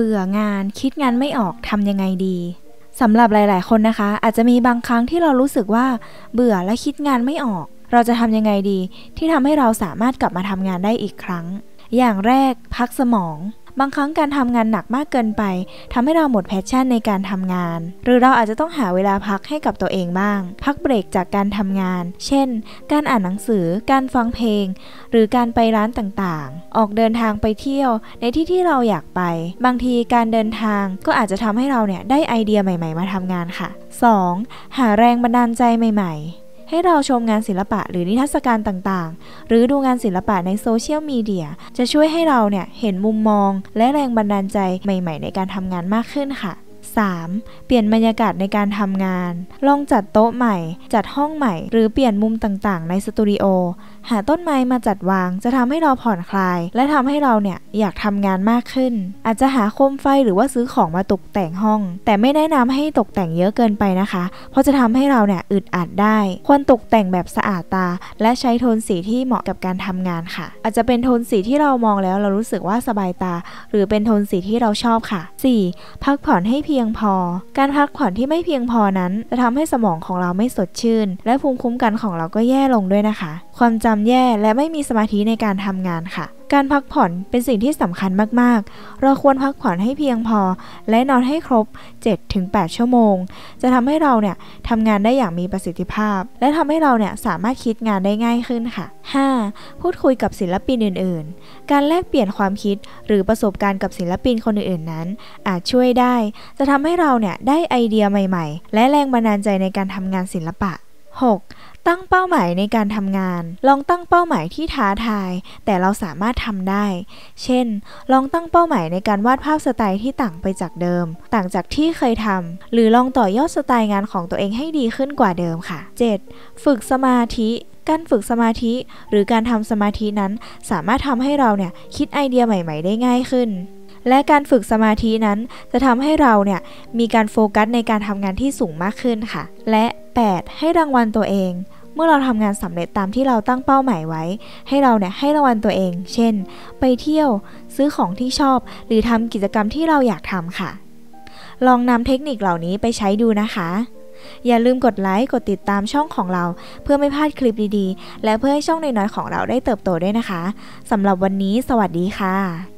เบื่อ งานคิดงานไม่ออกทำยัง ไงดีสำหรับหลาย ๆ คนนะคะ อาจจะมีบางครั้งที่เรารู้สึกว่า เบื่อและคิดงานไม่ออก เราจะทำยังไงดี ที่ทำให้เราสามารถกลับมาทำงานได้อีกครั้ง อย่างแรกพักสมองบางครั้งการทำงานหนักมากเกินไปทำให้เราหมดแพชชั่นในการทำงาน หรือเราอาจจะต้องหาเวลาพักให้กับตัวเองบ้าง พักเบรกจากการทำงาน เช่น การอ่านหนังสือ การฟังเพลง หรือการไปร้านต่างๆ ออกเดินทางไปเที่ยวในที่ที่เราอยากไป บางทีการเดินทางก็อาจจะทำให้เราเนี่ยได้ไอเดียใหม่ๆมาทำงานค่ะ 2. หาแรงบันดาลใจใหม่ ๆให้เราชมงานศิลปะหรือนิทรรศการต่างๆ หรือดูงานศิลปะในโซเชียลมีเดียจะช่วยให้เราเนี่ยเห็นมุมมองและแรงบันดาลใจใหม่ๆในการทำงานมากขึ้นค่ะ 3. เปลี่ยนบรรยากาศในการทำงาน ลองจัดโต๊ะใหม่ จัดห้องใหม่ หรือเปลี่ยนมุมต่างๆ ในสตูดิโอ หาต้นไม้มาจัดวาง จะทำให้เราผ่อนคลาย และทำให้เราเนี่ยอยากทำงานมากขึ้น อาจจะหาโคมไฟหรือว่าซื้อของมาตกแต่งห้อง แต่ไม่แนะนำให้ตกแต่งเยอะเกินไปนะคะ เพราะจะทำให้เราเนี่ยอึดอัดได้ ควรตกแต่งแบบสะอาดตา และใช้โทนสีที่เหมาะกับการทำงานค่ะ อาจจะเป็นโทนสีที่เรามองแล้วเรารู้สึกว่าสบายตา หรือเป็นโทนสีที่เราชอบค่ะ 4. พักผ่อนให้เพียงงพอ การพักผ่อนที่ไม่เพียงพอนั้น จะทำให้สมองของเราไม่สดชื่น และภูมิคุ้มกันของเราก็แย่ลงด้วยนะคะ ความจำแย่และไม่มีสมาธิในการทำงานค่ะการพักผ่อนเป็นสิ่งที่สำคัญมากๆ เราควรพักผ่อนให้เพียงพอและนอนให้ครบ 7-8 ชั่วโมง จะทำให้เราเนี่ยทำงานได้อย่างมีประสิทธิภาพ และทำให้เราเนี่ยสามารถคิดงานได้ง่ายขึ้นค่ะ 5. พูดคุยกับศิลปินอื่นๆ การแลกเปลี่ยนความคิดหรือประสบการณ์กับศิลปินคนอื่นๆ นั้นอาจช่วยได้ จะทำให้เราเนี่ยได้ไอเดียใหม่ๆ และแรงบันดาลใจในการทำงานศิลปะ 6. ตั้งเป้าหมายในการทำงาน ลองตั้งเป้าหมายที่ท้าทายแต่เราสามารถทำได้ เช่น ลองตั้งเป้าหมายในการวาดภาพสไตล์ที่ต่างไปจากเดิม ต่างจากที่เคยทำ หรือลองต่อยอดสไตล์งานของตัวเองให้ดีขึ้นกว่าเดิมค่ะ 7. ฝึกสมาธิ การฝึกสมาธิ หรือการทำสมาธินั้น สามารถทำให้เราเนี่ยคิดไอเดียใหม่ ๆได้ง่ายขึ้นและการฝึกสมาธินั้นจะทำให้เราเนี่ยมีการโฟกัสในการทำงานที่สูงมากขึ้นค่ะ และ 8. ให้รางวัลตัวเอง เมื่อเราทำงานสำเร็จตามที่เราตั้งเป้าหมายไว้ ให้เราเนี่ยให้รางวัลตัวเอง เช่น ไปเที่ยวซื้อของที่ชอบ หรือทำกิจกรรมที่เราอยากทำค่ะ ลองนำเทคนิคเหล่านี้ไปใช้ดูนะคะ อย่าลืมกดไลค์กดติดตามช่องของเรา เพื่อไม่พลาดคลิปดีๆ และเพื่อให้ช่องน้อยๆของเราได้เติบโตด้วยนะคะสำหรับวันนี้สวัสดีค่ะ